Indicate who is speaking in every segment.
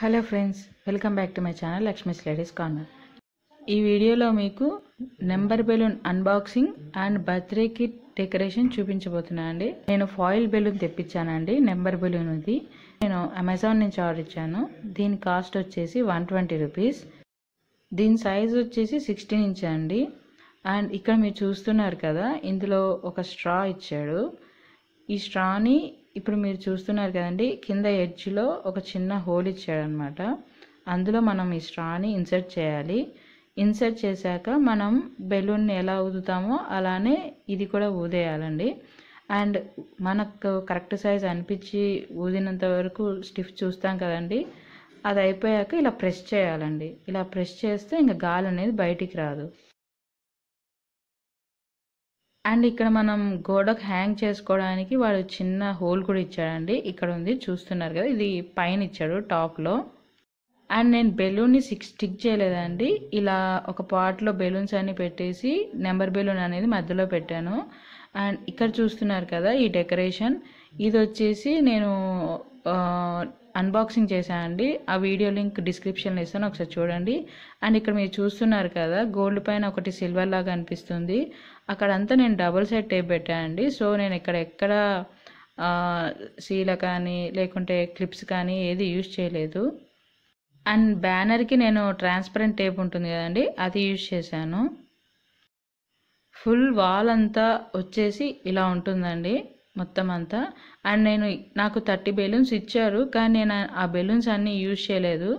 Speaker 1: hello friends welcome back to my channel Lakshmi's ladies corner ఈ వీడియోలో మీకు number balloon unboxing and birthday kit decoration అండి నేను foil balloon తెప్పించానండి నెంబర్ బెలూన్ ఇది నేను అమెజాన్ నుంచి ఆర్డర్ ఇచ్చాను దీని కాస్ట్ వచ్చేసి వన్ ట్వంటీ రూపీస్ దీని సైజ్ వచ్చేసి సిక్స్టీన్ ఇంచ్ అండి అండ్ ఇక్కడ మీరు చూస్తున్నారు కదా ఇందులో ఒక స్ట్రా ఇచ్చాడు ఈ స్ట్రాని ఇప్పుడు మీరు చూస్తున్నారు కదండి కింద ఎడ్జ్లో ఒక చిన్న హోల్ ఇచ్చాడనమాట అందులో మనం ఈ స్ట్రాని ఇన్సర్ట్ చేయాలి ఇన్సర్ట్ చేశాక మనం బెలూన్ని ఎలా ఊదుతామో అలానే ఇది కూడా ఊదేయాలండి అండ్ మనకు కరెక్ట్ సైజ్ అనిపించి ఊదినంత వరకు స్టిఫ్ చూస్తాం కదండి అది అయిపోయాక ఇలా ప్రెస్ చేయాలండి ఇలా ప్రెస్ చేస్తే ఇంకా గాలి అనేది బయటికి రాదు అండ్ ఇక్కడ మనం గోడకు హ్యాంగ్ చేసుకోవడానికి వాడు చిన్న హోల్ కూడా ఇచ్చాడండి ఇక్కడ ఉంది చూస్తున్నారు కదా ఇది పైన ఇచ్చాడు టాప్లో అండ్ నేను బెలూన్ని సిక్స్ స్టిక్ చేయలేదండి ఇలా ఒక పాట్లో బెలూన్స్ అన్ని పెట్టేసి నెంబర్ బెలూన్ అనేది మధ్యలో పెట్టాను అండ్ ఇక్కడ చూస్తున్నారు కదా ఈ డెకరేషన్ ఇది వచ్చేసి నేను అన్బాక్సింగ్ చేశాను అండి ఆ వీడియో లింక్ డిస్క్రిప్షన్లో ఇస్తాను ఒకసారి చూడండి అండ్ ఇక్కడ మీరు చూస్తున్నారు కదా గోల్డ్ పైన ఒకటి సిల్వర్ లాగా అనిపిస్తుంది అక్కడంతా నేను డబుల్ సైడ్ టేప్ పెట్టాను అండి సో నేను ఇక్కడ ఎక్కడ సీల కానీ లేకుంటే క్లిప్స్ కానీ ఏది యూజ్ చేయలేదు అండ్ బ్యానర్కి నేను ట్రాన్స్పరెంట్ టేప్ ఉంటుంది కదండి అది యూజ్ చేశాను ఫుల్ వాల్ అంతా వచ్చేసి ఇలా ఉంటుందండి మొత్తం అంతా అండ్ నేను నాకు థర్టీ బెలూన్స్ ఇచ్చారు కానీ నేను ఆ బెలూన్స్ అన్నీ యూజ్ చేయలేదు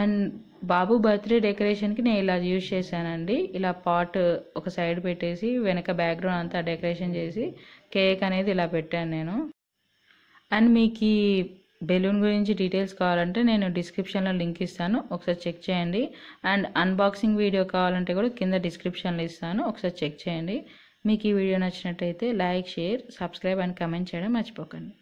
Speaker 1: అండ్ బాబు బర్త్డే డెకరేషన్కి నేను ఇలా యూజ్ చేశానండి ఇలా పాట్ ఒక సైడ్ పెట్టేసి వెనక బ్యాక్గ్రౌండ్ అంతా డెకరేషన్ చేసి కేక్ అనేది ఇలా పెట్టాను నేను అండ్ మీకు ఈ బెలూన్ గురించి డీటెయిల్స్ కావాలంటే నేను డిస్క్రిప్షన్లో లింక్ ఇస్తాను ఒకసారి చెక్ చేయండి అండ్ అన్బాక్సింగ్ వీడియో కావాలంటే కూడా కింద డిస్క్రిప్షన్లో ఇస్తాను ఒకసారి చెక్ చేయండి మీకు ఈ వీడియో నచ్చినట్టయితే like share subscribe and comment చేయడం మర్చిపోకండి